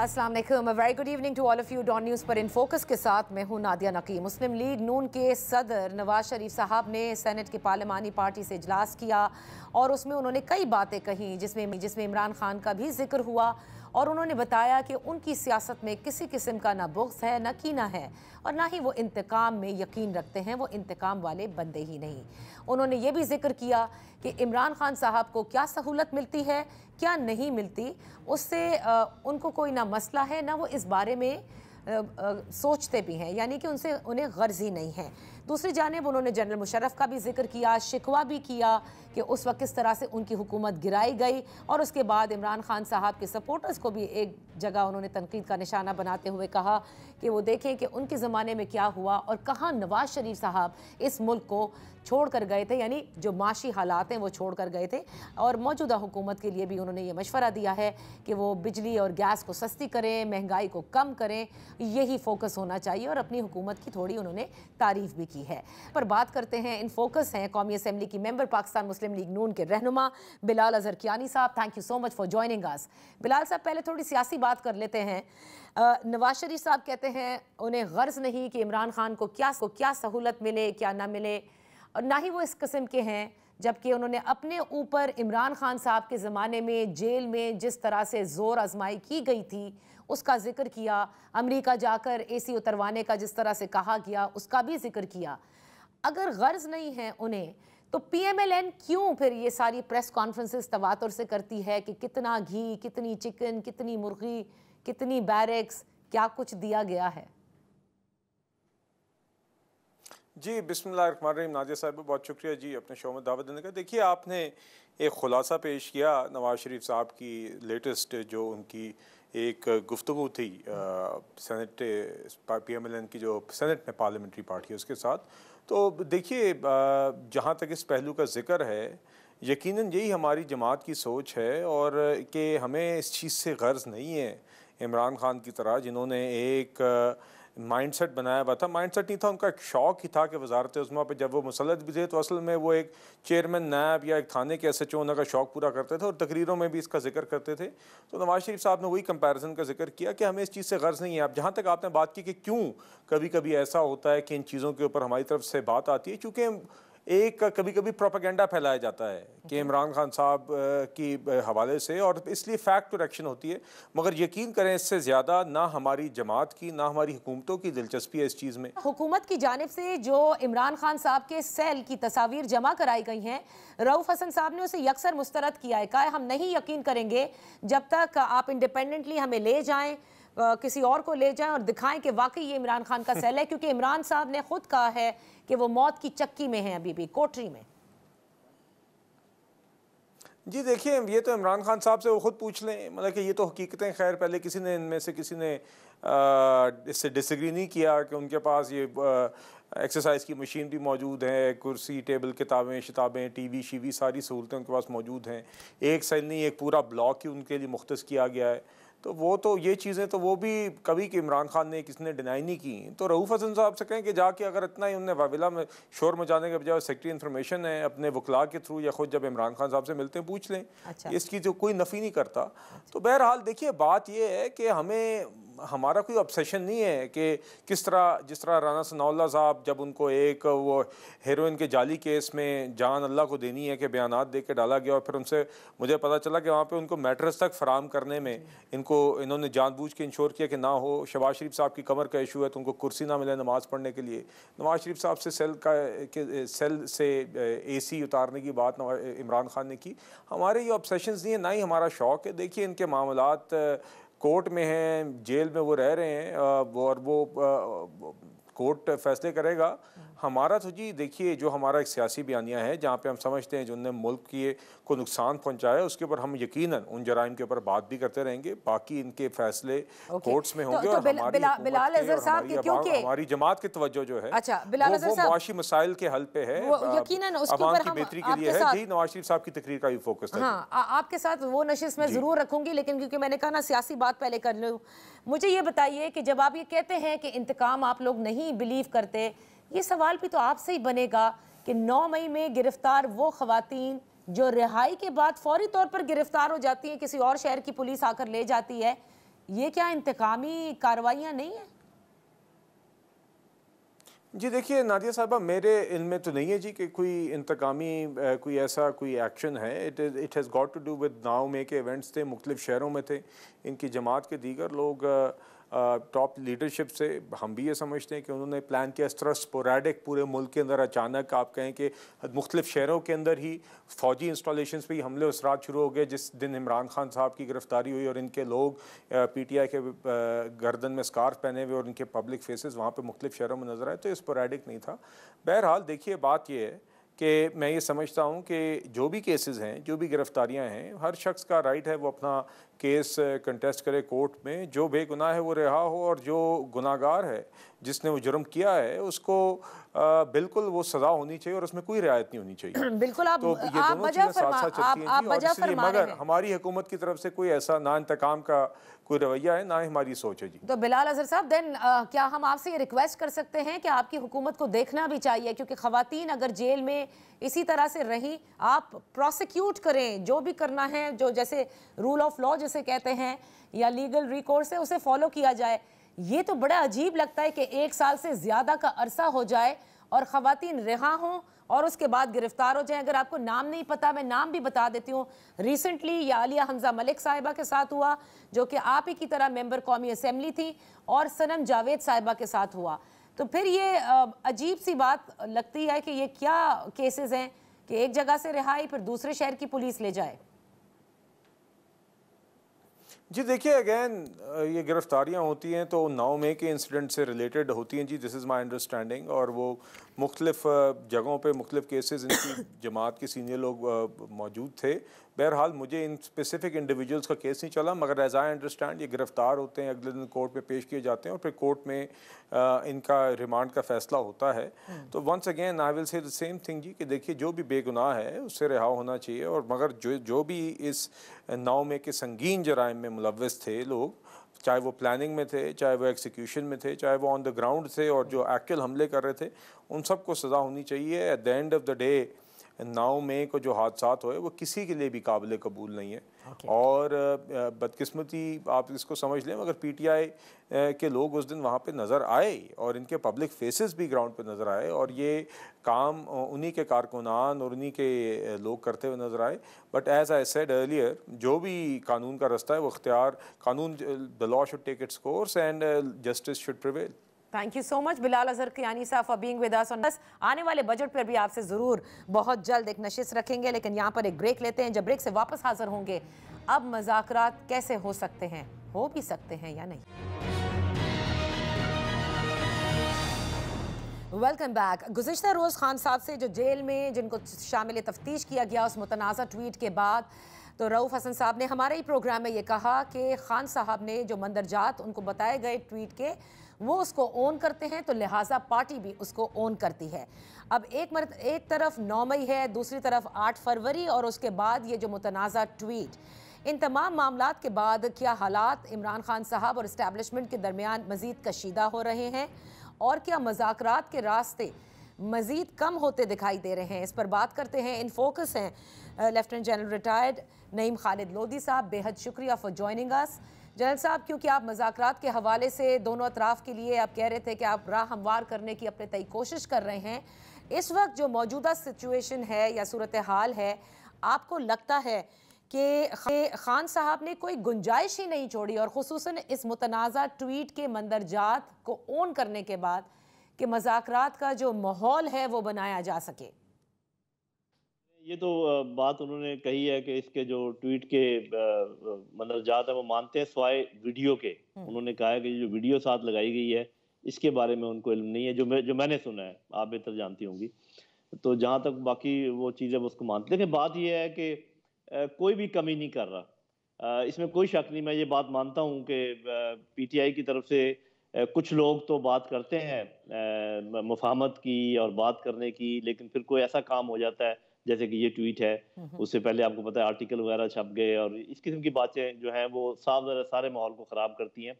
अस्सलाम वालेकुम very good evening to all of you Dawn News पर इन फोकस के साथ मैं हूं नादिया नकी मुस्लिम लीग नून के सदर नवाज शरीफ साहब ने सेनेट की पार्लिमानी पार्टी से इजलास किया और उसमें उन्होंने कई बातें कहीं जिसमें जिसमें इमरान खान का भी जिक्र हुआ और उन्होंने बताया कि उनकी सियासत में किसी किस्म का ना बुग्स है ना कीना है और ना ही वो इंतकाम में यकीन रखते हैं वो इंतकाम वाले बंदे ही नहीं उन्होंने ये भी जिक्र किया कि इमरान खान साहब को क्या सहूलत मिलती है क्या नहीं मिलती उससे उनको कोई ना मसला है ना वो इस बारे में आ, आ, सोचते भी हैं यानी कि उनसे उन्हें गर्ज ही नहीं है दूसरी जानब उन्होंने जनरल मुशरफ का भी जिक्र किया शिकवा भी किया कि उस वक्त किस तरह से उनकी हुकूमत गिराई गई और उसके बाद इमरान खान साहब के सपोर्टर्स को भी एक जगह उन्होंने तनकीद का निशाना बनाते हुए कहा कि वो देखें कि उनके ज़माने में क्या हुआ और कहाँ नवाज शरीफ साहब इस मुल्क को छोड़ कर गए थे यानी जो माशी हालात हैं वो छोड़ कर गए थे और मौजूदा हुकूमत के लिए भी उन्होंने ये मशवरा दिया है कि वो बिजली और गैस को सस्ती करें महंगाई को कम करें यही फोकस होना चाहिए और अपनी हुकूमत की थोड़ी उन्होंने तारीफ भी की है पर बात करते हैं इन फोकस हैं कौमी असम्बली की मेम्बर पाकिस्तान मुस्लिम मुस्लिम लीग नून के रहनुमा बिलाल अजरकियानी साहब thank you so much for joining us Bilal साहब पहले थोड़ी सियासी बात कर लेते हैं नवाज शरीफ साहब कहते हैं उन्हें गर्ज नहीं कि इमरान खान को क्या को क्या सहूलत मिले क्या ना मिले और ना ही वो इस कस्म के हैं जबकि उन्होंने अपने ऊपर इमरान खान साहब के ज़माने में जेल में जिस तरह से ज़ोर आजमाई की गई थी उसका जिक्र किया अमेरिका जाकर एसी उतरवाने का जिस तरह से कहा गया उसका भी जिक्र किया अगर गर्ज नहीं है उन्हें तो पीएमएलएन क्यों फिर ये सारी प्रेस कॉन्फ्रेंसेस तवातर से करती है कि कितना घी कितनी चिकन कितनी मुर्गी कितनी बैरिक्स क्या कुछ दिया गया है जी बिसमीम नाजिया साहब बहुत शुक्रिया जी अपने शो में दावत देने का देखिए आपने एक ख़ुलासा पेश किया नवाज़ शरीफ साहब की लेटेस्ट जो उनकी एक गुफ्तु थी senate P M L N की जो सेनेट में पार्लियामेंट्री पार्टी है उसके साथ तो देखिए जहाँ तक इस पहलू का जिक्र है यकीनन यही हमारी जमात की सोच है और कि हमें इस चीज़ से गर्ज नहीं है इमरान खान की तरह जिन्होंने एक माइंडसेट बनाया हुआ था माइंडसेट नहीं था उनका एक शौक ही था कि वजारत उजमा पर जब वो मुसलत भी थे तो असल में वो एक चेयरमैन नायब या एक थाने के एस एच ओ होने का शौक पूरा करते थे और तकरीरों में भी इसका जिक्र करते थे तो नवाज शरीफ साहब ने वही कंपेरिजन का जिक्र किया कि हमें इस चीज़ से गर्ज नहीं है अब जहाँ तक आपने बात की कि क्यों कभी कभी ऐसा होता है कि इन चीज़ों के ऊपर हमारी तरफ से बात आती है चूँकि एक कभी कभी प्रोपागेंडा फैलाया जाता है कि इमरान खान साहब की हवाले से और इसलिए फैक्ट टू एक्शन होती है मगर यकीन करें इससे ज़्यादा ना हमारी जमात की ना हमारी हुकूमतों की दिलचस्पी है इस चीज़ में हुकूमत की जानब से जो इमरान खान साहब के सेल की तस्वीर जमा कराई गई हैं रऊफ़ हसन साहब ने उसे यकसर मुस्तरद किया है कहा हम नहीं यकीन करेंगे जब तक आप इंडिपेंडेंटली हमें ले जाएँ किसी और को ले जाएं और दिखाएं कि वाकई ये इमरान खान का सेल है क्योंकि इमरान साहब ने खुद कहा है कि वो मौत की चक्की में है अभी भी कोठरी में जी देखिए ये तो इमरान खान साहब से वो खुद पूछ लें मतलब कि ये तो हकीकतें खैर पहले किसी ने इनमें से किसी ने इससे डिसग्री नहीं किया कि उनके पास ये एक्सरसाइज की मशीन भी मौजूद है कुर्सी टेबल किताबें शिताबें टी वी शीवी सारी सहूलतें उनके पास मौजूद हैं एक सेल नहीं एक पूरा ब्लॉक ही उनके लिए मुख्त किया गया है तो वो तो ये चीज़ें तो वो भी कभी कि इमरान खान ने किसने डिनाई नहीं की तो रऊफ़ हसन साहब से कहें कि जाके अगर इतना ही उनने वाविला में शोर मचाने के बजाय सेक्रेटरी इन्फॉर्मेशन है अपने वकला के थ्रू या खुद जब इमरान खान साहब से मिलते हैं पूछ लें अच्छा। इसकी जो कोई नफ़ी नहीं करता अच्छा। तो बहरहाल देखिए बात यह है कि हमें हमारा कोई ऑब्सेशन नहीं है कि किस तरह जिस तरह राना सनाउल्ला साहब जब उनको एक वो हेरोइन के जाली केस में जान अल्लाह को देनी है कि बयान दे के डाला गया और फिर उनसे मुझे पता चला कि वहाँ पर उनको मेट्रस तक फराम करने में इनको इन्होंने जानबूझ के इंश्योर किया कि ना हो शबाज शरीफ साहब की कमर का इशू है तो उनको कुर्सी ना मिले नमाज़ पढ़ने के लिए नवाज शरीफ साहब से सेल का के सेल से ए सी उतारने की बात इमरान खान ने की हमारे ये ऑब्सेशन नहीं है ना ही हमारा शौक है देखिए इनके मामला कोर्ट में हैं जेल में वो रह रहे हैं और वो कोर्ट फैसले करेगा हमारा तो जी देखिए जो हमारा एक सियासी बयानिया है जहाँ पे हम समझते हैं जिनने मुल्क की को नुकसान पहुँचाया उसके ऊपर हम यकीन उन जराइम के ऊपर बात भी करते रहेंगे बाकी इनके फैसले कोर्ट्स में होंगे तो, तो और हमारी बिलाल अजहर साहब क्योंकि हमारी जमात की तवज्जो जो है अच्छा बिलाल मसाइल के हल पे है बेहतरी के लिए नवाज शरीफ साहब की तकरीर का भी फोकस हाँ, आपके साथ वो नशिश मैं जरूर रखूंगी लेकिन क्योंकि मैंने कहा ना सियासी बात पहले कर लू मुझे ये बताइए कि जब आप ये कहते हैं कि इंतकाम आप लोग नहीं बिलीव करते ये सवाल भी तो आपसे ही बनेगा कि 9 मई में गिरफ्तार वो खातन जो रिहाई के बाद फौरी तौर पर गिरफ्तार हो जाती हैं किसी और शहर की पुलिस आकर ले जाती है ये क्या इंतकामी कार्रवाइयाँ नहीं हैं जी देखिए नादिया साहबा मेरे इनमें तो नहीं है जी कि कोई इंतकामी कोई ऐसा कोई एक्शन है it is it has got to do with नाव में के इवेंट्स थे मुख्तु शहरों में थे इनकी जमात के दीगर लोग आ, टॉप लीडरशिप से हम भी ये समझते हैं कि उन्होंने प्लान किया इस तरह स्पोरेडिक पूरे मुल्क के अंदर अचानक आप कहें कि मुख्तलिफ शहरों के अंदर ही फौजी इंस्टॉलेशन पर ही हमले उस रात शुरू हो गए जिस दिन इमरान खान साहब की गिरफ्तारी हुई और इनके लोग पी टी आई के गर्दन में स्कार्फ पहने हुए और इनके पब्लिक फेसेस वहाँ पर मुख्तलिफ शहरों में नजर आए तो स्पोराडिक नहीं था बहरहाल देखिए बात यह है कि मैं ये समझता हूँ कि जो भी केसेस हैं जो भी गिरफ्तारियाँ हैं हर शख्स का राइट है वो अपना केस कंटेस्ट करे कोर्ट में जो बेगुनाह है वो रिहा हो और जो गुनागार है जिसने वो जुर्म किया है उसको आ, बिल्कुल वो सजा होनी चाहिए और उसमें कोई रियायत नहीं होनी चाहिए बिल्कुल आप, तो ये आप दोनों चीज़ें साथ साथ चलती आप, हैं जी और मगर हमारी हुकूमत की तरफ से कोई ऐसा ना इंतकाम का कोई रवैया है ना ही हमारी सोच है जी तो बिलाल अजहर साहब देन आ, क्या हम आपसे ये रिक्वेस्ट कर सकते हैं कि आपकी हुकूमत को देखना भी चाहिए क्योंकि खातन अगर जेल में इसी तरह से रहीं आप प्रोसिक्यूट करें जो भी करना है जो जैसे रूल ऑफ लॉ जिस जिसे कहते हैं या लीगल रिकोर्स है उसे फॉलो किया जाए ये तो बड़ा अजीब लगता है कि एक साल से ज़्यादा का अरसा हो जाए और ख़वान रिहा हों और उसके बाद गिरफ्तार हो जाए अगर आपको नाम नहीं पता मैं नाम भी बता देती हूँ रिसेंटली ये आलिया हमजा मलिक साहिबा के साथ हुआ जो कि आप ही की तरह मेंबर कौमी असम्बली थी और सनम जावेद साहिबा के साथ हुआ तो फिर ये अजीब सी बात लगती है कि ये क्या केसेस हैं कि एक जगह से रिहाई फिर दूसरे शहर की पुलिस ले जाए जी देखिए अगेन ये गिरफ्तारियां होती हैं तो नाव में के इंसिडेंट से रिलेटेड होती हैं जी दिस इज़ माई अंडरस्टैंडिंग और वो मुख्तलिफ जगहों पे मुख्तलिफ केसेस इनकी जमात के सीनियर लोग मौजूद थे बहरहाल मुझे इन स्पेसिफिक इंडिविजुअल्स का केस नहीं चला मगर एज आई अंडरस्टैंड ये गिरफ़्तार होते हैं अगले दिन कोर्ट में पेश किए जाते हैं और फिर कोर्ट में आ, इनका रिमांड का फैसला होता है हम्म। तो once again I will say the same thing जी कि देखिए जो भी बेगुनाह है उससे रिहा होना चाहिए और मगर जो जो भी इस नाव में के संगीन जराइम में मुलवस थे लोग चाहे वो प्लानिंग में थे चाहे वो एग्जीक्यूशन में थे चाहे वो ऑन द ग्राउंड थे और जो एक्चुअल हमले कर रहे थे उन सबको सज़ा होनी चाहिए at the end of the day नाव में को जो हादसा हुए वो किसी के लिए भी काबिल कबूल नहीं है okay. और बदकिस्मती आप इसको समझ लें अगर पी टी आई के लोग उस दिन वहाँ पर नज़र आए और इनके पब्लिक फेसेस भी ग्राउंड पर नज़र आए और ये काम उन्हीं के कारकुनान और उन्हीं के लोग करते हुए नज़र आए but as I said earlier जो भी कानून का रास्ता है वो अख्तियार कानून the law should take its course and justice should prevail thank you so much Bilal Azhar Kiani साहब for being with us on बस आने वाले बजट पर भी आपसे ज़रूर बहुत जल्द एक नशिश रखेंगे लेकिन यहाँ पर एक ब्रेक लेते हैं जब ब्रेक से वापस हाजिर होंगे अब मजाकरात कैसे हो सकते हैं हो भी सकते हैं या नहीं वेलकम बैक गुजशत रोज़ खान साहब से जो जेल में जिनको शामिल तफ्तीश किया गया उस मुतनाज़ा ट्वीट के बाद तो रऊफ़ हसन साहब ने हमारे ही प्रोग्राम में ये कहा कि खान साहब ने जो मंदरजात उनको बताए गए ट्वीट के वो उसको ओन करते हैं तो लिहाजा पार्टी भी उसको ओन करती है अब एक मर, एक तरफ नौ मई है दूसरी तरफ आठ फरवरी और उसके बाद ये जो मुतनाज़ा ट्वीट इन तमाम मामला के बाद क्या हालात इमरान खान साहब और इस्टेबलिशमेंट के दरमियान मज़ीद कशीदा हो रहे हैं और क्या मजाक के रास्ते मज़ीद कम होते दिखाई दे रहे हैं इस पर बात करते हैं इन फोकस हैं lieutenant general retired Naeem Khalid Lodhi साहब बेहद शुक्रिया फॉर ज्वाइनिंग अस जनरल साहब क्योंकि आप मजाक के हवाले से दोनों अतराफ के लिए आप कह रहे थे कि आप राह हमवार करने की अपने तय कोशिश कर रहे हैं इस वक्त जो मौजूदा सिचुएशन है या सूरत हाल है आपको लगता है कि खान साहब ने कोई गुंजाइश ही नहीं छोड़ी और खसूस इस मुतनाज़ा ट्वीट के मंदरजात को ओन करने के बाद कि मजाक का जो माहौल है वो बनाया जा सके ये तो बात उन्होंने कही है कि इसके जो ट्वीट के मतलब है वो मानते हैं स्वाय वीडियो के हम्म। उन्होंने कहा है कि जो वीडियो साथ लगाई गई है इसके बारे में उनको इल्म नहीं है जो मैं जो मैंने सुना है आप बेहतर जानती होंगी तो जहाँ तक बाकी वो चीज़ें उसको मानते लेकिन बात यह है कि कोई भी कमी नहीं कर रहा इसमें कोई शक नहीं मैं ये बात मानता हूँ कि पी की तरफ से कुछ लोग तो बात करते हैं मुफाहमत की और बात करने की लेकिन फिर कोई ऐसा काम हो जाता है जैसे कि ये ट्वीट है उससे पहले आपको पता है आर्टिकल वगैरह छप गए और इस किस्म की बातें जो हैं वो साफ सारे माहौल को ख़राब करती हैं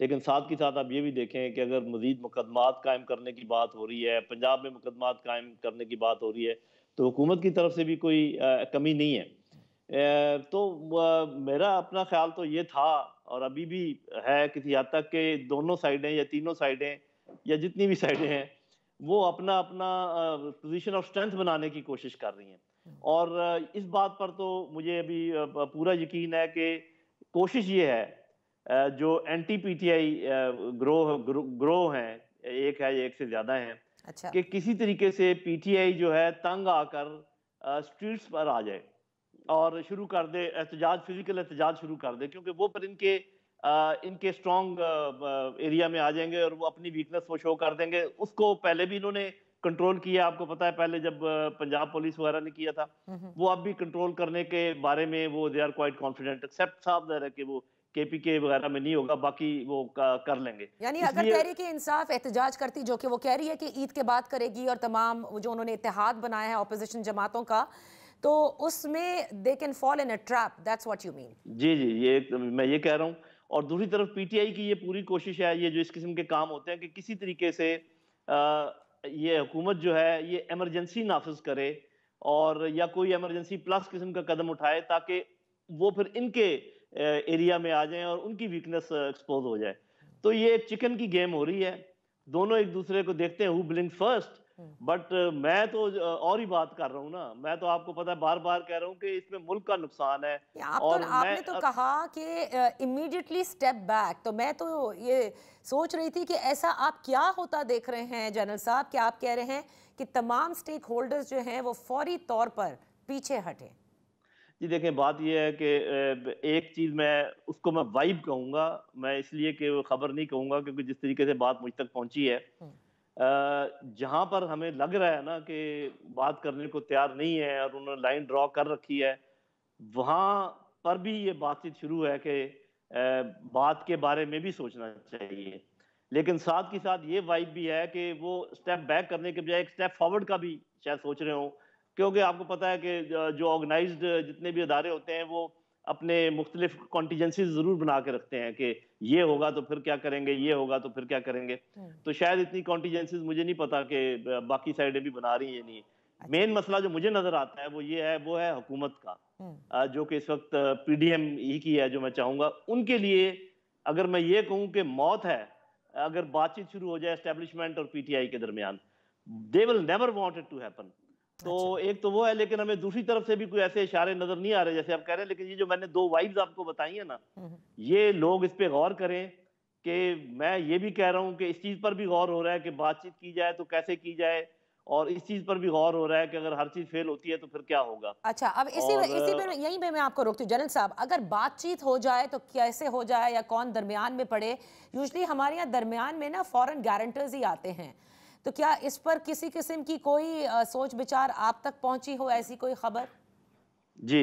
लेकिन साथ के साथ आप ये भी देखें कि अगर मजीद मुकदमात कायम करने की बात हो रही है पंजाब में मुकदमात कायम करने की बात हो रही है तो हुकूमत की तरफ से भी कोई आ, कमी नहीं है आ, तो आ, मेरा अपना ख्याल तो ये था और अभी भी है किसी हद तक के दोनों साइडें या तीनों साइडें या जितनी भी साइडें हैं वो अपना अपना पोजीशन ऑफ स्ट्रेंथ बनाने की कोशिश कर रही हैं और इस बात पर तो मुझे अभी पूरा यकीन है कि कोशिश ये है जो एंटी पीटीआई ग्रो ग्रो, ग्रो हैं एक है एक से ज्यादा हैं अच्छा। कि किसी तरीके से पीटीआई जो है तंग आकर स्ट्रीट्स पर आ जाए और शुरू कर दे एहतजाज फिजिकल एहतजाज शुरू कर दे क्योंकि वो पर इनके इनके स्ट्रॉन्ग एरिया में आ जाएंगे और वो अपनी वीकनेस वो शो कर देंगे उसको पहले भी इन्होंने कंट्रोल किया आपको पता है पहले जब पंजाब पुलिस वगैरह ने किया था हम्म, हम्म। वो अब भी कंट्रोल करने के बारे में वो they are quite confident except साफ है कि वो केपीके वगैरह में नहीं होगा बाकी वो कर लेंगे यानी अगर कह रही तहरीक इंसाफ एहतजाज करती जो कि वो कह रही है कि ईद के बाद करेगी और तमाम जो उन्होंने इतिहाद बनाया है अपोजिशन जमातों का तो उसमें they can fall in a trap that's what you mean जी जी ये मैं ये कह रहा हूँ और दूसरी तरफ पीटीआई की ये पूरी कोशिश है ये जो इस किस्म के काम होते हैं कि किसी तरीके से आ, ये हुकूमत जो है ये एमरजेंसी नाफज करे और या कोई एमरजेंसी प्लस किस्म का कदम उठाए ताकि वो फिर इनके एरिया में आ जाएं और उनकी वीकनेस एक्सपोज हो जाए तो ये एक चिकन की गेम हो रही है दोनों एक दूसरे को देखते हैं who blink first but uh, मैं तो और ही बात कर रहा हूँ ना मैं तो आपको पता है बार बार कह रहा हूँ कि इसमें मुल्क का नुकसान है आप तो और तो, आपने तो अर... कहा कि इमीडिएटली स्टेप बैक तो मैं तो ये सोच रही थी कि ऐसा आप क्या होता देख रहे हैं जनरल साहब कि आप कह रहे हैं कि तमाम स्टेक होल्डर्स जो हैं वो फौरी तौर पर पीछे हटे जी देखें बात यह है कि एक चीज़ मैं उसको मैं वाइब कहूंगा मैं इसलिए कि खबर नहीं कहूंगा क्योंकि जिस तरीके से बात मुझ तक पहुंची है जहां पर हमें लग रहा है ना कि बात करने को तैयार नहीं है और उन्होंने लाइन ड्रॉ कर रखी है वहां पर भी ये बातचीत शुरू है कि बात के बारे में भी सोचना चाहिए लेकिन साथ के साथ ये वाइब भी है कि वो स्टेप बैक करने के बजाय एक स्टेप फॉरवर्ड का भी शायद सोच रहे हो क्योंकि आपको पता है कि जो ऑर्गेनाइज्ड जितने भी अदारे होते हैं वो अपने मुख्तलिफ कॉन्टीजेंसी जरूर बना के रखते हैं कि ये होगा तो फिर क्या करेंगे ये होगा तो फिर क्या करेंगे हम्म। तो शायद इतनी कॉन्टीजेंसी मुझे नहीं पता कि बाकी साइडें भी बना रही हैं नहीं मेन अच्छा। मसला जो मुझे नजर आता है वो ये है वो है हुकूमत का हम्म। जो कि इस वक्त पीडीएम ही की है जो मैं चाहूंगा उनके लिए अगर मैं ये कहूँ कि मौत है अगर बातचीत शुरू हो जाए स्टैब्लिशमेंट और पीटीआई के दरमियान they will never want it to happen तो अच्छा। एक तो वो है लेकिन हमें दूसरी तरफ से भी कोई ऐसे इशारे नजर नहीं आ रहे जैसे आप कह रहे हैं लेकिन ये जो मैंने दो वाइब्स आपको बताई है ना हम्म। ये लोग इस पे गौर करें कि मैं ये भी कह रहा हूँ कि इस चीज पर भी गौर हो रहा है कि बातचीत की जाए तो कैसे की जाए और इस चीज पर भी गौर हो रहा है कि अगर हर चीज फेल होती है तो फिर क्या होगा अच्छा अब इसी और, इसी पे यहीं पे मैं आपको रोकती हूँ जनरल साहब अगर बातचीत हो जाए तो कैसे हो जाए या कौन दरमियान में पड़े यूजली हमारे यहाँ दरमियान में ना फॉरेन गारंटर्स ही आते हैं तो क्या इस पर किसी किस्म की कोई सोच विचार आप तक पहुंची हो ऐसी कोई खबर जी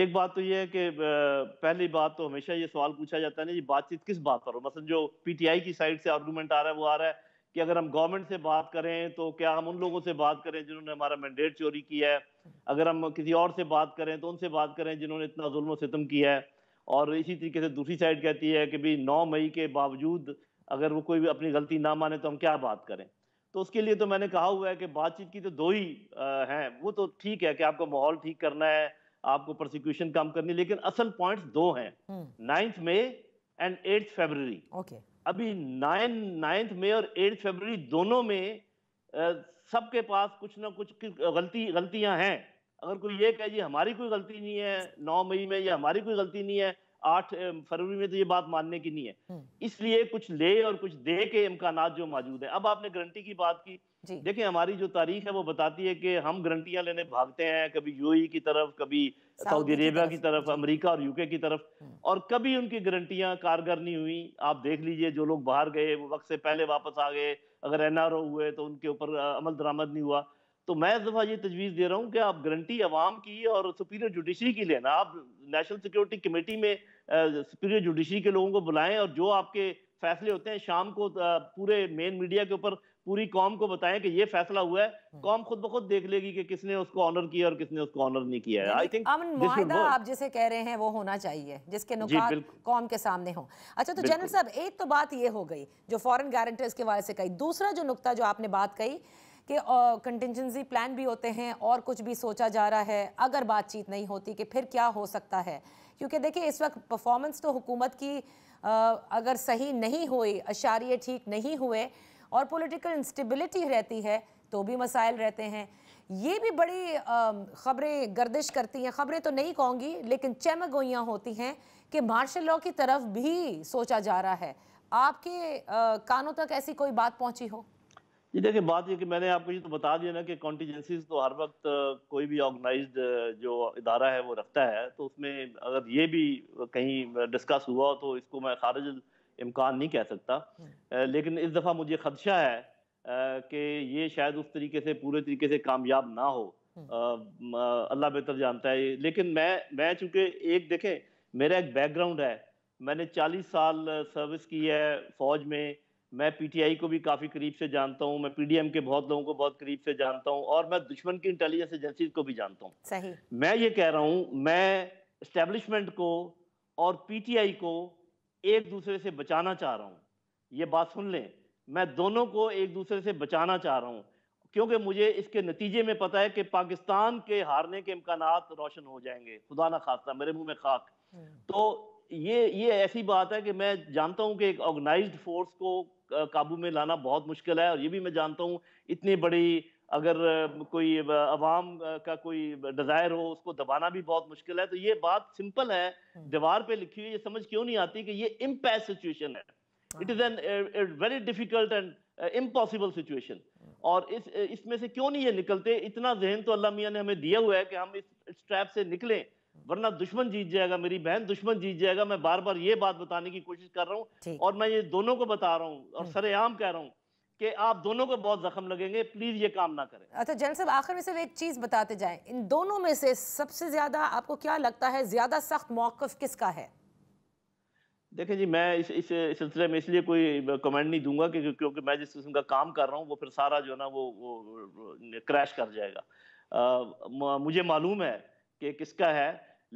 एक बात तो ये है कि पहली बात तो हमेशा ये सवाल पूछा जाता है ना बातचीत किस बात पर हो मतलब जो पीटीआई की साइड से आर्गूमेंट आ रहा है वो आ रहा है कि अगर हम गवर्नमेंट से बात करें तो क्या हम उन लोगों से बात करें जिन्होंने हमारा मैंडेट चोरी किया है अगर हम किसी और से बात करें तो उनसे बात करें जिन्होंने इतना जुल्म सितम किया है और इसी तरीके से दूसरी साइड कहती है कि भाई नौ मई के बावजूद अगर वो कोई भी अपनी गलती ना माने तो हम क्या बात करें तो उसके लिए तो मैंने कहा हुआ है कि बातचीत की तो दो ही हैं वो तो ठीक है कि आपको माहौल ठीक करना है आपको प्रोसिक्यूशन कम करनी लेकिन असल पॉइंट्स दो हैं ninth May and eighth February okay अभी नाइन नाइन्थ मे और एट्थ फेबररी दोनों में सबके पास कुछ ना कुछ गलती गलतियां हैं अगर कोई ये कहे जी हमारी कोई गलती नहीं है नौ मई में या हमारी कोई गलती नहीं है आठ फरवरी में तो ये बात मानने की नहीं है हम्म। इसलिए कुछ ले और कुछ दे के इम्कान जो मौजूद है अब आपने गारंटी की बात की देखिये हमारी जो तारीख है वो बताती है कि हम गारंटियां लेने भागते हैं कभी यू की तरफ कभी सऊदी अरेबिया की तरफ अमेरिका और यूके की तरफ और कभी उनकी गारंटियां कारगर नहीं हुई आप देख लीजिए जो लोग बाहर गए वो वक्त से पहले वापस आ गए अगर एनआरओ हुए तो उनके ऊपर अमल दरामद नहीं हुआ तो मैं इस दफ़ा ये तजवीज़ दे रहा हूँ कि आप गारंटी अवाम की और सुपीरियर जुडिशरी की लेना आप नेशनल सिक्योरिटी कमेटी में सुप्रीम जुडिशरी के लोगों को बुलाएं और जो आपके फैसले होते हैं शाम को पूरे मेन मीडिया के ऊपर पूरी कौम को बताएं कि ये फैसला हुआ है कौम हम्म। खुद ब खुद देख लेगी कि किसने उसको ऑनर किया और किसने उसको ऑनर नहीं किया है आई थिंक आप जिसे कह रहे हैं वो होना चाहिए जिसके नुकसान कौम के सामने हो अच्छा तो जनरल साहब एक तो बात ये हो गई जो फॉरन गारंटर्स के वाले से कही दूसरा जो नुकता जो आपने बात कही कि कंटिजेंसी प्लान भी होते हैं और कुछ भी सोचा जा रहा है अगर बातचीत नहीं होती कि फिर क्या हो सकता है क्योंकि देखिए इस वक्त परफॉर्मेंस तो हुकूमत की आ, अगर सही नहीं हुई अशारे ठीक नहीं हुए और पॉलिटिकल इंस्टेबिलिटी रहती है तो भी मसाइल रहते हैं ये भी बड़ी ख़बरें गर्दिश करती हैं ख़बरें तो नहीं कहूँगी लेकिन चमगोइयाँ होती हैं कि मार्शल लॉ की तरफ भी सोचा जा रहा है आपके आ, कानों तक ऐसी कोई बात पहुँची हो ये देखिए बात ये कि मैंने आपको ये तो बता दिया ना कि कॉन्टीजेंसीज तो हर वक्त कोई भी ऑर्गेनाइज्ड जो इदारा है वो रखता है तो उसमें अगर ये भी कहीं डिस्कस हुआ तो इसको मैं खारिज इम्कान नहीं कह सकता हम्म। लेकिन इस दफ़ा मुझे खदशा है कि ये शायद उस तरीके से पूरे तरीके से कामयाब ना हो हम्म। अल्लाह बेहतर जानता है लेकिन मैं मैं चूँकि एक देखें मेरा एक बैकग्राउंड है मैंने चालीस साल सर्विस की है फौज में मैं पीटीआई को भी काफ़ी करीब से जानता हूँ मैं पीडीएम के बहुत लोगों को बहुत करीब से जानता हूँ और मैं दुश्मन की इंटेलिजेंस एजेंसी को भी जानता हूँ मैं ये कह रहा हूँ मैं इस्टेब्लिशमेंट को और पीटीआई को एक दूसरे से बचाना चाह रहा हूँ ये बात सुन लें मैं दोनों को एक दूसरे से बचाना चाह रहा हूँ क्योंकि मुझे इसके नतीजे में पता है कि पाकिस्तान के हारने के इम्कान रोशन हो जाएंगे खुदा ना खास्ता मेरे मुंह में खाक हम्म। तो ये ये ऐसी बात है कि मैं जानता हूँ कि एक ऑर्गेनाइज्ड फोर्स को काबू में लाना बहुत मुश्किल है और ये भी मैं जानता हूँ इतनी बड़ी अगर कोई अवाम का कोई डिज़ायर हो उसको दबाना भी बहुत मुश्किल है तो ये बात सिंपल है हम्म। दीवार पे लिखी हुई ये समझ क्यों नहीं आती कि ये इम्पैस सिचुएशन है it is an very difficult and impossible situation और इस इसमें से क्यों नहीं ये निकलते इतना जहन तो अल्लाह मियाँ ने हमें दिया हुआ है कि हम इस ट्रैप से निकलें वरना दुश्मन जीत जाएगा मेरी बहन दुश्मन जीत जाएगा मैं बार बार ये बात बताने की कोशिश कर रहा हूँ और मैं ये दोनों को बता रहा हूँ और हम्म। सरेआम कह रहा हूँ कि आप दोनों को बहुत जख्म लगेंगे प्लीज ये काम ना करें अच्छा जनरल साहब आखिर में सिर्फ एक चीज बताते जाए इन दोनों में से सबसे ज्यादा आपको क्या लगता है ज्यादा सख्त मौकफ किसका है देखें जी मैं इस इस सिलसिले में इसलिए कोई कमेंट नहीं दूंगा कि क्योंकि मैं जिस किस्म का काम कर रहा हूँ वो फिर सारा जो है ना वो, वो क्रैश कर जाएगा आ, मुझे मालूम है कि किसका है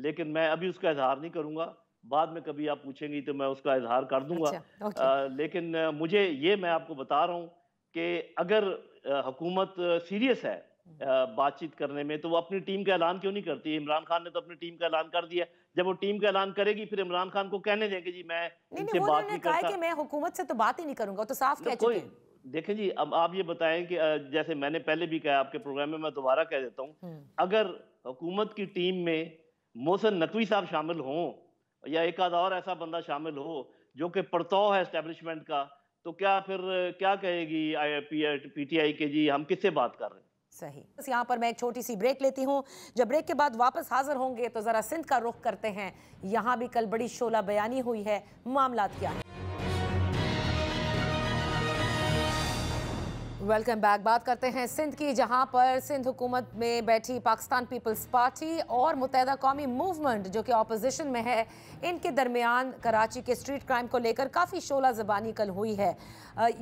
लेकिन मैं अभी उसका इजहार नहीं करूंगा बाद में कभी आप पूछेंगी तो मैं उसका इजहार कर दूंगा अच्छा, आ, लेकिन मुझे ये मैं आपको बता रहा हूँ कि अगर हुकूमत सीरियस है बातचीत करने में तो वो अपनी टीम का ऐलान क्यों नहीं करती इमरान खान ने तो अपनी टीम का ऐलान कर दिया जब वो टीम का ऐलान करेगी फिर इमरान खान को कहने देंगे जी मैं नहीं, बात नहीं करता कि मैं हुकूमत से तो बात ही नहीं करूंगा तो साफ कह चुके देखें जी अब आप ये बताएं कि जैसे मैंने पहले भी कहा आपके प्रोग्राम में मैं दोबारा कह देता हूँ हम्म। अगर हुकूमत की टीम में मोहसन नकवी साहब शामिल हों या एक आध और ऐसा बंदा शामिल हो जो कि पड़ताव है इस्टेब्लिशमेंट का तो क्या फिर क्या कहेगी आई पी टी आई के जी हम किससे बात कर रहे हैं सही बस यहाँ पर मैं एक छोटी सी ब्रेक लेती हूँ जब ब्रेक के बाद वापस हाजिर होंगे तो ज़रा सिंध का रुख करते हैं यहाँ भी कल बड़ी शोला बयानी हुई है मामला क्या है वेलकम बैक बात करते हैं सिंध की जहां पर सिंध हुकूमत में बैठी पाकिस्तान पीपल्स पार्टी और मुतहदा कौमी मूवमेंट जो कि अपोजिशन में है इनके दरमियान कराची के स्ट्रीट क्राइम को लेकर काफ़ी शोला जबानी कल हुई है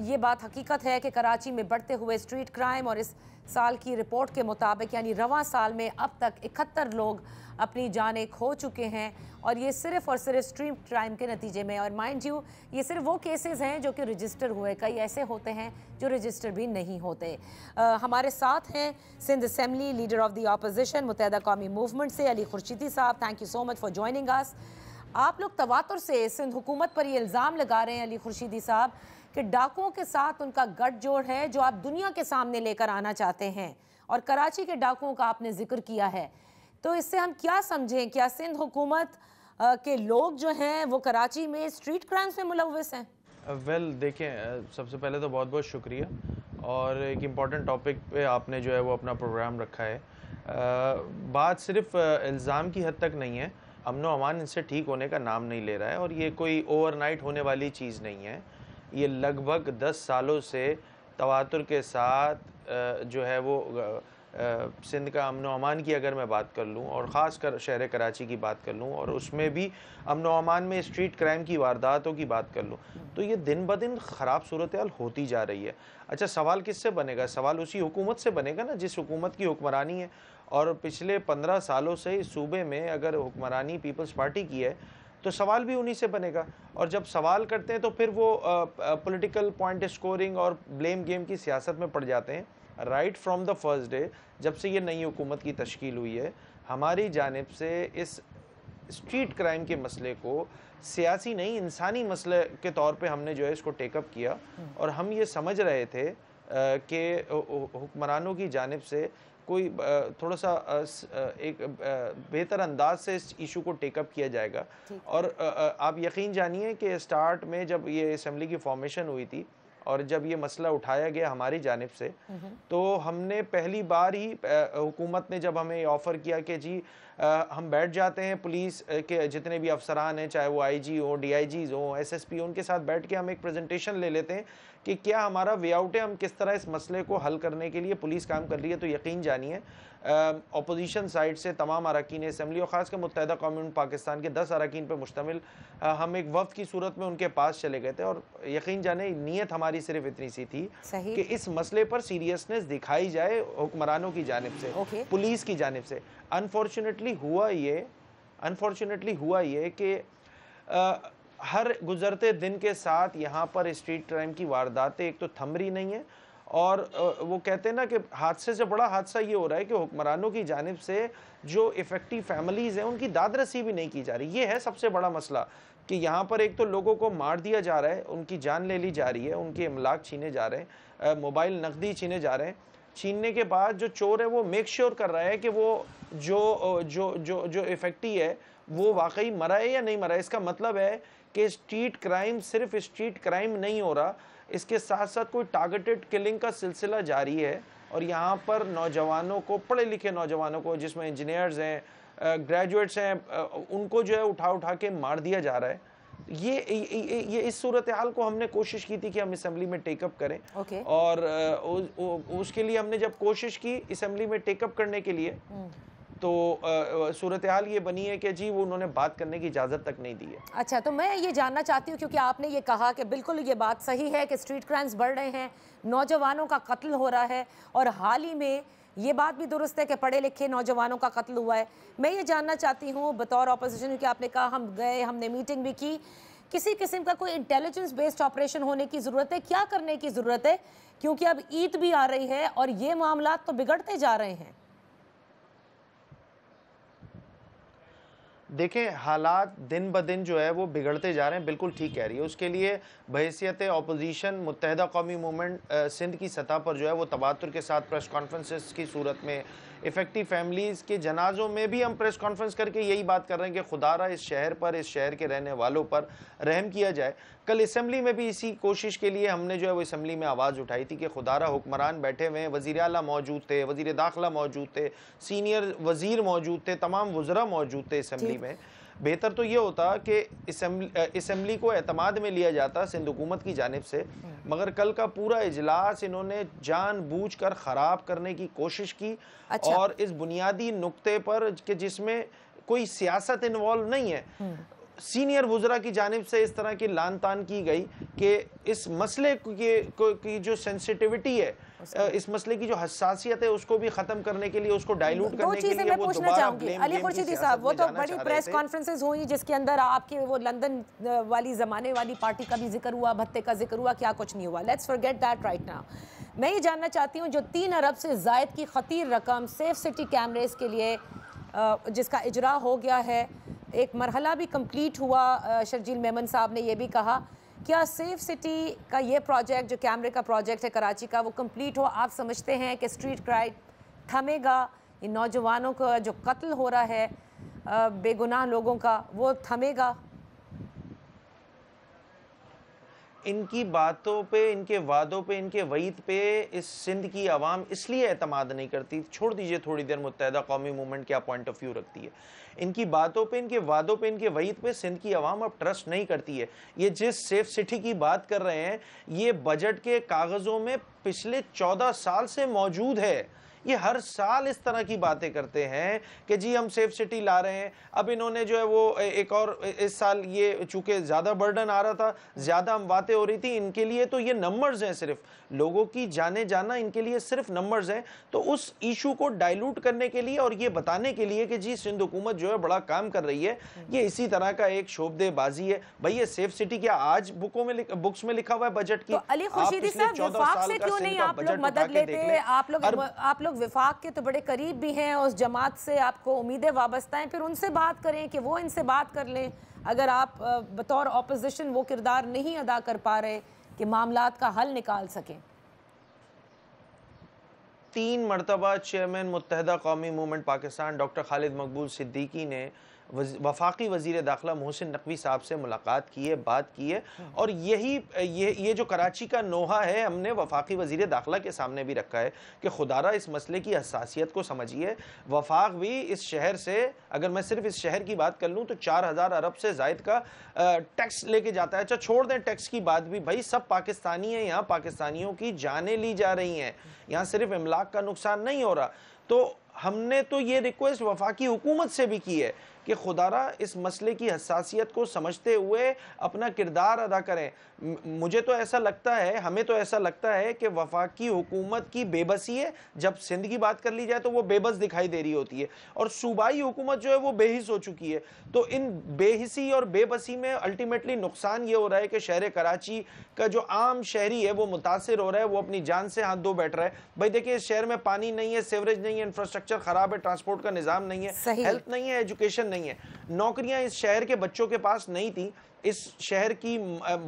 ये बात हकीकत है कि कराची में बढ़ते हुए स्ट्रीट क्राइम और इस साल की रिपोर्ट के मुताबिक यानी रवा साल में अब तक इकहत्तर लोग अपनी जानें खो चुके हैं और ये सिर्फ और सिर्फ स्ट्रीम क्राइम के नतीजे में और माइंड यू ये सिर्फ वो केसेस हैं जो कि रजिस्टर हुए कई ऐसे होते हैं जो रजिस्टर भी नहीं होते आ, हमारे साथ हैं Sindh assembly leader of the opposition Muttahida Qaumi Movement से अली खुर्शीदी साहब thank you so much for joining us आप लोग तवातर से सिंध हुकूमत पर ये इल्ज़ाम लगा रहे हैं अली खुर्शीदी साहब कि डाकुओं के साथ उनका गठजोड़ है जो आप दुनिया के सामने लेकर आना चाहते हैं और कराची के डाकुओं का आपने जिक्र किया है तो इससे हम क्या समझें क्या सिंध हुकूमत के लोग जो हैं वो कराची में स्ट्रीट क्राइम्स में मुलवस हैं वेल देखें सबसे पहले तो बहुत बहुत शुक्रिया और एक इम्पॉर्टेंट टॉपिक पे आपने जो है वो अपना प्रोग्राम रखा है आ, बात सिर्फ इल्ज़ाम की हद तक नहीं है अमनो अमान इनसे ठीक होने का नाम नहीं ले रहा है और ये कोई ओवरनाइट होने वाली चीज़ नहीं है ये लगभग दस सालों से तवातुर के साथ जो है वो सिंध का अमन अमान की अगर मैं बात कर लूँ और ख़ास कर शहर कराची की बात कर लूँ और उसमें भी अमन अमान में स्ट्रीट क्राइम की वारदातों की बात कर लूँ तो ये दिन ब दिन ख़राब सूरत होती जा रही है अच्छा सवाल किससे बनेगा सवाल उसी हुकूमत से बनेगा ना जिस हुकूमत की हुक्मरानी है और पिछले पंद्रह सालों से इस सूबे में अगर हुक्मरानी पीपल्स पार्टी की है तो सवाल भी उन्हीं से बनेगा और जब सवाल करते हैं तो फिर वो पॉलिटिकल पॉइंट स्कोरिंग और ब्लेम गेम की सियासत में पड़ जाते हैं right from the first day जब से ये नई हुकूमत की तश्कील हुई है हमारी जानब से इस स्ट्रीट क्राइम के मसले को सियासी नहीं इंसानी मसले के तौर पे हमने जो है इसको टेकअप किया हम्म। और हम ये समझ रहे थे के हुक्मरानों की जानब से कोई थोड़ा सा एक बेहतर अंदाज से इस इशू को टेकअप किया जाएगा और आप यकीन जानिए कि स्टार्ट में जब ये असम्बली की फॉर्मेशन हुई थी और जब ये मसला उठाया गया हमारी जानब से हम्म। तो हमने पहली बार ही हुकूमत ने जब हमें ऑफ़र किया कि जी आ, हम बैठ जाते हैं पुलिस के जितने भी अफसरान हैं चाहे वो आई जी हों डी आई जीज़ हों एस एस पी उनके साथ बैठ के हम एक प्रेजेंटेशन ले लेते हैं कि क्या हमारा वे आउट है हम किस तरह इस मसले को हल करने के लिए पुलिस काम कर रही है तो यकीन जानिए अपोजिशन साइड से तमाम अरकान इसम्बली और ख़ास के मुतहदा कौम पाकिस्तान के दस अरकान पर मुश्तमिल हम एक वफ़ की सूरत में उनके पास चले गए थे और यकीन जाने नीयत हमारी सिर्फ इतनी सी थी कि इस मसले पर सीरियसनेस दिखाई जाए हुक्मरानों की जानब से पुलिस की जानब से अनफॉर्चुनेटली हुआ ये अनफॉर्चुनेटली हुआ ये कि हर गुजरते दिन के साथ यहाँ पर स्ट्रीट क्राइम की वारदातें एक तो थमरी नहीं है और वो कहते हैं ना कि हादसे से बड़ा हादसा ये हो रहा है कि हुक्मरानों की जानब से जो इफ़ेक्टिव फैमिलीज़ हैं उनकी दादरसी भी नहीं की जा रही ये है सबसे बड़ा मसला कि यहाँ पर एक तो लोगों को मार दिया जा रहा है उनकी जान ले ली जा रही है उनके इमलाक छीने जा रहे हैं मोबाइल नकदी छीने जा रहे हैं छीनने के बाद जो चोर है वो मेक श्योर sure कर रहा है कि वो जो जो जो जो इफेक्टी है वो वाकई मरा है या नहीं मरा है इसका मतलब है कि स्ट्रीट क्राइम सिर्फ स्ट्रीट क्राइम नहीं हो रहा इसके साथ साथ कोई टारगेटेड किलिंग का सिलसिला जारी है और यहाँ पर नौजवानों को पढ़े लिखे नौजवानों को जिसमें इंजीनियर्स हैं ग्रेजुएट्स हैं उनको जो है उठा उठा के मार दिया जा रहा है ये ये, ये इस सूरत हाल को हमने कोशिश की थी कि हम असम्बली में टेकअप करें okay. और उ, उ, उसके लिए हमने जब कोशिश की असम्बली में टेकअप करने के लिए हम्म। तो सूरत हाल ये बनी है कि जी वो उन्होंने बात करने की इजाज़त तक नहीं दी है अच्छा तो मैं ये जानना चाहती हूँ क्योंकि आपने ये कहा कि बिल्कुल ये बात सही है कि स्ट्रीट क्राइम्स बढ़ रहे हैं नौजवानों का कत्ल हो रहा है और हाल ही में ये बात भी दुरुस्त है कि पढ़े लिखे नौजवानों का कत्ल हुआ है मैं ये जानना चाहती हूँ बतौर अपोजिशन क्योंकि आपने कहा हम गए हमने मीटिंग भी की किसी किस्म का कोई इंटेलिजेंस बेस्ड ऑपरेशन होने की ज़रूरत है क्या करने की ज़रूरत है क्योंकि अब ईद भी आ रही है और ये मामला तो बिगड़ते जा रहे हैं देखें हालात दिन ब दिन जो है वो बिगड़ते जा रहे हैं बिल्कुल ठीक कह रही है उसके लिए बहसीत अपोजिशन मुतहदा कौमी मूवमेंट सिंध की सतह पर जो है वो तबातुर के साथ प्रेस कॉन्फ्रेंसिस की सूरत में इफ़ेक्टिव फैमिलीज़ के जनाज़ों में भी हम प्रेस कॉन्फ्रेंस करके यही बात कर रहे हैं कि खुदारा इस शहर पर इस शहर के रहने वालों पर रहम किया जाए कल इसम्बली में भी इसी कोशिश के लिए हमने जो है वो इसम्बली में आवाज़ उठाई थी कि खुदारा हुक्मरान बैठे हुए हैं वज़ी अला मौजूद थे वज़ी दाखिला मौजूद थे सीनियर वज़ीर मौजूद थे तमाम वज़रा मौजूद थे इसम्बली में बेहतर तो ये होता कि इसम्बली को अतमाद में लिया जाता सिंध हुकूमत की जानब से हम्म। मगर कल का पूरा इजलास इन्होंने जान बूझ कर ख़राब करने की कोशिश की अच्छा। और इस बुनियादी नुकते पर कि जिसमें कोई सियासत इन्वॉल्व नहीं है हम्म। सीनियर वजरा की जानब से इस तरह की लान तान की गई कि इस मसले की जो सेंसिटिविटी है इस मसले की जो हसासियत है उसको भी खत्म करने के लिए उसको डायलूट करने के लिए मैं पूछना चाहूंगी अली खुर्शीदी साहब वो तो बड़ी प्रेस कॉन्फ्रेंसेज हुई जिसके अंदर आपके वो लंदन वाली जमाने वाली पार्टी का भी जिक्र हुआ भत्ते का जिक्र हुआ क्या कुछ नहीं हुआ let's forget that right now मैं ये जानना चाहती हूँ जो तीन अरब से जायद की खतीर रकम सेफ सिटी कैमरेज के लिए जिसका इजरा हो गया है एक मरहला भी कंप्लीट हुआ शर्जील मेमन साहब ने यह भी कहा क्या सेफ सिटी का ये प्रोजेक्ट जो कैमरे का प्रोजेक्ट है कराची का वो कंप्लीट हो आप समझते हैं कि स्ट्रीट क्राइम थमेगा इन नौजवानों का जो कत्ल हो रहा है बेगुनाह लोगों का वो थमेगा इनकी बातों पे इनके वादों पे इनके वईद पे इस सिंध की आवाम इसलिए अतमाद नहीं करती छोड़ दीजिए थोड़ी देर मुतहदा कौमी मूवमेंट क्या पॉइंट ऑफ व्यू रखती है इनकी बातों पे इनके वादों पे इनके वईद पे सिंध की आवाम अब ट्रस्ट नहीं करती है ये जिस सेफ सिटी की बात कर रहे हैं ये बजट के कागज़ों में पिछले चौदह साल से मौजूद है ये हर साल इस तरह की बातें करते हैं कि जी हम सेफ सिटी ला रहे हैं अब इन्होंने जो है वो एक और इस साल ये चूंकि ज़्यादा बर्डन आ रहा था ज़्यादा हम बातें हो रही थी इनके लिए तो ये नंबर्स हैं सिर्फ लोगों की जाने जाना इनके लिए सिर्फ नंबर्स हैं तो उस इशू को डायलूट करने के लिए और ये बताने के लिए कि जी सिंध हुकूमत जो है बड़ा काम कर रही है ये इसी तरह का एक शोभदेबाजी है भाई ये सेफ सिटी क्या आज बुकों में बुक्स में लिखा हुआ है बजट की तो अली खुशीदी साहब वफाक से क्यों नहीं आप लोग मदद लेते आप लोग आप लोग विफाक के तो बड़े करीब भी हैं उस जमात से आपको उम्मीदें वाबस्ता हैं फिर उनसे बात करें कि वो इनसे बात कर लें अगर आप बतौर अपोजिशन वो किरदार नहीं अदा कर पा रहे कि मामला का हल निकाल सकें तीन मरतबा chairman मुतहदा Qaumi movement Pakistan doctor Khalid मकबूल सिद्दीकी ने वफाकी वजीर दाखिला मोहसिन नकवी साहब से मुलाकात की है बात की है हम्म। और यही ये ये जो कराची का नोहा है हमने वफाकी वजीर दाखिला के सामने भी रखा है कि खुदारा इस मसले की हसासीत को समझिए वफाक भी इस शहर से अगर मैं सिर्फ इस शहर की बात कर लूँ तो चार हज़ार अरब से जायद का टैक्स लेके जाता है अच्छा छोड़ दें टैक्स की बात भी भाई सब पाकिस्तानी है यहाँ पाकिस्तानियों की जाने ली जा रही हैं यहाँ सिर्फ इमलाक का नुकसान नहीं हो रहा तो हमने तो ये रिक्वेस्ट वफाकी हुकूमत से भी की है कि खुदारा इस मसले की हसासियत को समझते हुए अपना किरदार अदा करें मुझे तो ऐसा लगता है हमें तो ऐसा लगता है कि वफाकी हुकूमत की बेबसी है जब सिंध की बात कर ली जाए तो वो बेबस दिखाई दे रही होती है और सूबाई हुकूमत जो है वो बेहिस हो चुकी है तो इन बेहिसी और बेबसी में अल्टीमेटली नुकसान ये हो रहा है कि शहर कराची का जो आम शहरी है वो मुतासर हो रहा है वो अपनी जान से हाथ धो बैठ रहा है भाई देखिए इस शहर में पानी नहीं है सेवरेज नहीं है इंफ्रास्ट्रक्चर खराब है ट्रांसपोर्ट का निज़ाम नहीं है हेल्थ नहीं है एजुकेशन नहीं नहीं है नौकरियां इस शहर के बच्चों के पास नहीं थी इस शहर की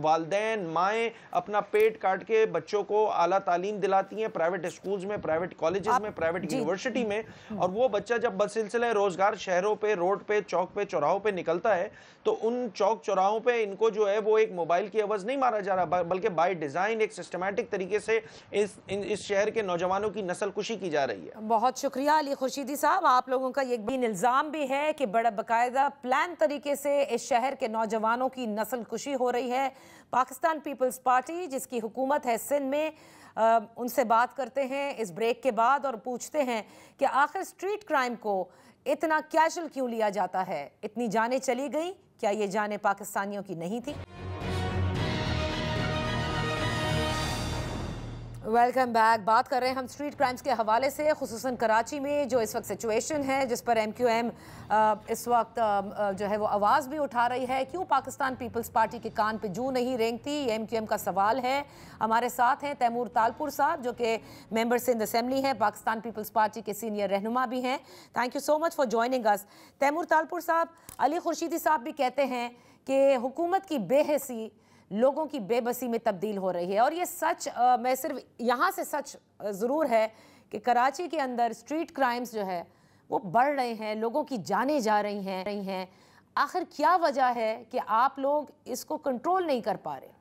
वालदेन माएँ अपना पेट काट के बच्चों को आला तालीम दिलाती हैं प्राइवेट स्कूल्स में प्राइवेट कॉलेज में प्राइवेट यूनिवर्सिटी में हम्म। और वो बच्चा जब बसिलसिले रोजगार शहरों पे रोड पे चौक पे चौराहों पे निकलता है तो उन चौक चौराहों पे इनको जो है वो एक मोबाइल की आवाज़ नहीं मारा जा रहा बल्कि बाई डिज़ाइन एक सिस्टमेटिक तरीके से इस इस शहर के नौजवानों की नस्ल कुशी की जा रही है बहुत शुक्रिया अली खुर्शीदी साहब आप लोगों का ये इल्ज़ाम भी है कि बड़ा बाकायदा प्लान तरीके से इस शहर के नौजवानों की नस्ल कुशी हो रही है पाकिस्तान पीपल्स पार्टी जिसकी हुकूमत है सिंध में आ, उनसे बात करते हैं इस ब्रेक के बाद और पूछते हैं कि आखिर स्ट्रीट क्राइम को इतना कैजुअल क्यों लिया जाता है इतनी जानें चली गई क्या ये जानें पाकिस्तानियों की नहीं थी वेलकम बैक बात कर रहे हैं हम स्ट्रीट क्राइम्स के हवाले से खूस कराची में जो इस वक्त सिचुएशन है जिस पर एम क्यू एम इस वक्त जो है वो आवाज़ भी उठा रही है क्यों पाकिस्तान पीपल्स पार्टी के कान पे जू नहीं रेंगती एम क्यू एम का सवाल है हमारे साथ हैं तैमूर तालपुर साहब जो कि मेम्बर सिंध असम्बली हैं पाकिस्तान पीपल्स पार्टी के सीनियर रहनुमा भी हैं thank you so much for joining us Taimur Talpur साहब अली खुर्शीदी साहब भी कहते हैं कि हुकूमत की बेहसी लोगों की बेबसी में तब्दील हो रही है और ये सच आ, मैं सिर्फ यहाँ से सच ज़रूर है कि कराची के अंदर स्ट्रीट क्राइम्स जो है वो बढ़ रहे हैं लोगों की जाने जा रही हैं रही हैं आखिर क्या वजह है कि आप लोग इसको कंट्रोल नहीं कर पा रहे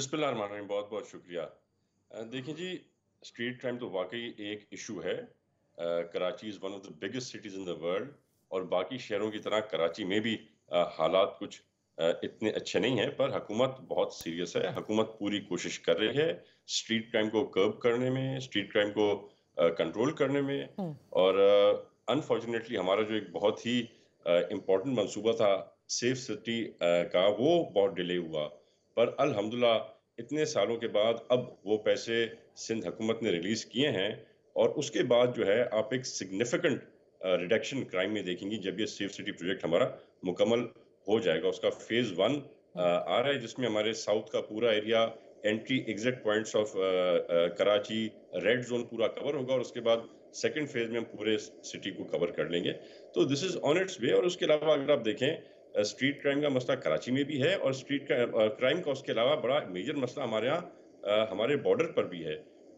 बहुत बहुत शुक्रिया देखिए जी स्ट्रीट क्राइम तो वाकई एक इशू है Karachi is one of the biggest cities in the world और बाकी शहरों की तरह कराची में भी हालात कुछ इतने अच्छे नहीं है पर हुकूमत बहुत सीरियस है हकूमत पूरी कोशिश कर रही है स्ट्रीट क्राइम को कर्ब करने में स्ट्रीट क्राइम को कंट्रोल करने में हम्म। और अनफॉर्चुनेटली हमारा जो एक बहुत ही इम्पोर्टेंट मंसूबा था सेफ सिटी का वो बहुत डिले हुआ पर अलहमदिल्ला इतने सालों के बाद अब वो पैसे सिंध हुकूमत ने रिलीज़ किए हैं और उसके बाद जो है आप एक सिग्निफिकेंट रिडक्शन क्राइम में देखेंगी जब ये सेफ सिटी प्रोजेक्ट हमारा मुकम्मल हो जाएगा उसका फेज वन हाँ। आ रहा है जिसमें हमारे साउथ का पूरा area entry exit points of Karachi red zone पूरा कवर होगा और उसके बाद सेकेंड फेज में हम पूरे सिटी को कवर कर लेंगे तो this is on its way और उसके अलावा अगर आप देखें स्ट्रीट क्राइम का मसला कराची में भी है और स्ट्रीट क्राइम का उसके अलावा बड़ा मेजर मसला हमारे यहाँ हमारे बॉर्डर पर भी है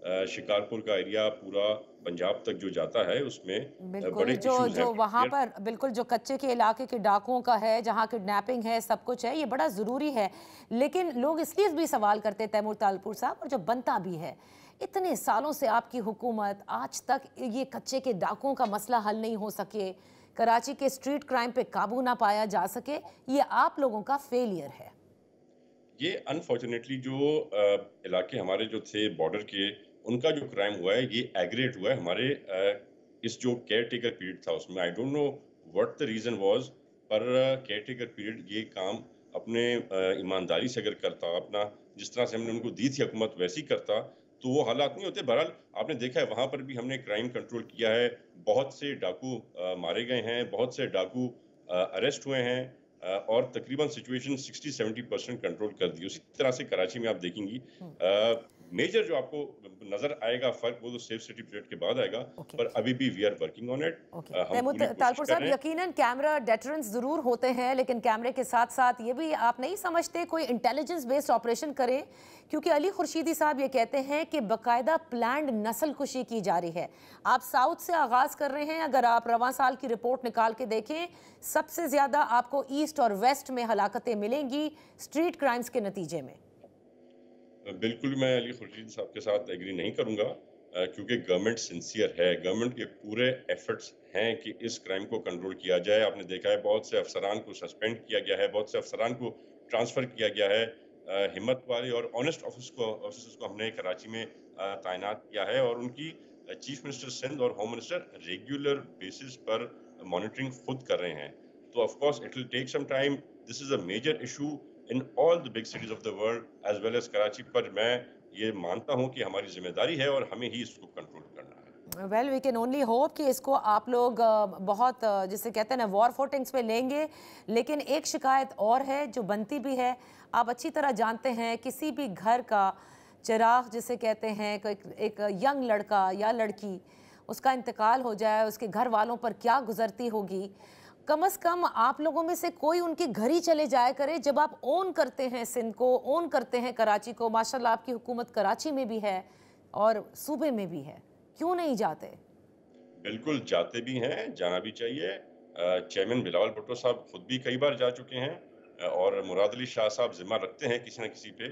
शिकारपुर का एरिया पूरा पंजाब तक जो जाता है उसमें बड़े जो जो वहाँ पर बिल्कुल जो कच्चे के इलाके के डाकुओं का है जहाँ किडनैपिंग है सब कुछ है ये बड़ा ज़रूरी है लेकिन लोग इसलिए भी सवाल करते हैं तैमूर तालपुर साहब और जो बनता भी है इतने सालों से आपकी हुकूमत आज तक ये कच्चे के डाकुओं का मसला हल नहीं हो सके कराची के स्ट्रीट क्राइम पे काबू ना पाया जा सके ये आप लोगों का फेलियर है ये अनफॉर्चुनेटली जो इलाके हमारे जो थे बॉर्डर के उनका जो क्राइम हुआ है ये एग्रेट हुआ है हमारे इस जो केयर टेकर पीरियड था उसमें I don't know what the reason was पर केयर टेकर पीरियड ये काम अपने ईमानदारी से अगर करता अपना जिस तरह से हमने उनको दी थी हुकूमत वैसी करता तो वो हालात नहीं होते बहरहाल आपने देखा है वहाँ पर भी हमने क्राइम कंट्रोल किया है बहुत से डाकू मारे गए हैं बहुत से डाकू अरेस्ट हुए हैं और तकरीबन सिचुएशन 60-70 परसेंट कंट्रोल कर दी उसी तरह से कराची में आप देखेंगी हम्म। मेजर जो आपको नजर आएगा फर्क वो तो सेफ सिटी पीरियड के बाद आएगा okay. पर अभी भी we are working on it Talpur साहब यकीनन कैमरा डेटरेंस जरूर होते हैं लेकिन कैमरे के साथ साथ ये भी आप नहीं समझते कोई इंटेलिजेंस बेस्ड ऑपरेशन करें क्योंकि अली खुर्शीदी साहब ये कहते हैं कि बाकायदा प्लान नस्ल कुशी की जा रही है आप साउथ से आगाज़ कर रहे हैं अगर आप रवा साल की रिपोर्ट निकाल के देखें सबसे ज़्यादा आपको ईस्ट और वेस्ट में हलाकतें मिलेंगी स्ट्रीट क्राइम्स के नतीजे में बिल्कुल मैं अली खुर्शीद साहब के साथ एग्री नहीं करूँगा क्योंकि गवर्नमेंट सिंसियर है गवर्नमेंट के पूरे एफर्ट्स हैं कि इस क्राइम को कंट्रोल किया जाए आपने देखा है बहुत से अफसरान को सस्पेंड किया गया है बहुत से अफसरान को ट्रांसफ़र किया गया है हिम्मत वाले और ऑनेस्ट ऑफिस को ऑफिसर्स को हमने कराची में तैनात किया है और उनकी चीफ मिनिस्टर सिंध और होम मिनिस्टर रेगुलर बेसिस पर मॉनिटरिंग खुद कर रहे हैं तो of course it will take some time this is a major issue in all the big cities of the world as well as Karachi पर मैं ये मानता हूँ कि हमारी जिम्मेदारी है और हमें ही इसको कंट्रोल करना है well we can only hope कि इसको आप लोग बहुत जिसे कहते हैं ना वॉर फोटिंग्स पे लेंगे लेकिन एक शिकायत और है जो बनती भी है आप अच्छी तरह जानते हैं किसी भी घर का चिराग जिसे कहते हैं एक, एक यंग लड़का या लड़की उसका इंतकाल हो जाए उसके घर वालों पर क्या गुजरती होगी कम से कम आप लोगों में से कोई उनके घर ही चले जाया करे जब आप ओन करते हैं सिंध को ओन करते हैं कराची को माशाल्लाह आपकी हुकूमत कराची में भी है और सूबे में भी है क्यों नहीं जाते बिल्कुल जाते भी हैं जाना भी चाहिए चेयरमैन बिलावल भुट्टो साहब खुद भी कई बार जा चुके हैं और मुराद अली शाह साहब जिम्मा रखते हैं किसी न किसी पे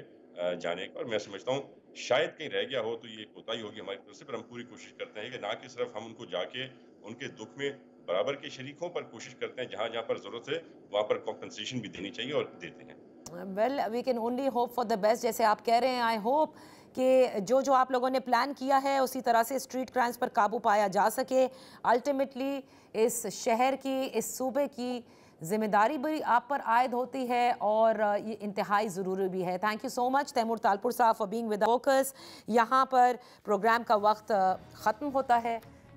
जाने का और मैं समझता हूँ शायद कहीं रह गया हो तो ये कोताही होगी हमारी तरफ से पर हम पूरी कोशिश करते हैं कि ना कि सिर्फ हम उनको जाके उनके दुख में बराबर के शरीकों पर कोशिश करते हैं जहाँ जहाँ पर ज़रूरत है वहाँ पर कॉम्पनसेशन भी देनी चाहिए और देते हैं well we can only hope for the best जैसे आप कह रहे हैं आई होप कि जो जो आप लोगों ने प्लान किया है उसी तरह से स्ट्रीट क्राइम्स पर काबू पाया जा सके अल्टीमेटली इस शहर की इस सूबे की जिम्मेदारी भी आप पर आयद होती है और ये इंतहाई ज़रूरी भी है thank you so much Taimur Talpur साहब फॉर बीइंग विद फोकस यहाँ पर प्रोग्राम का वक्त ख़त्म होता है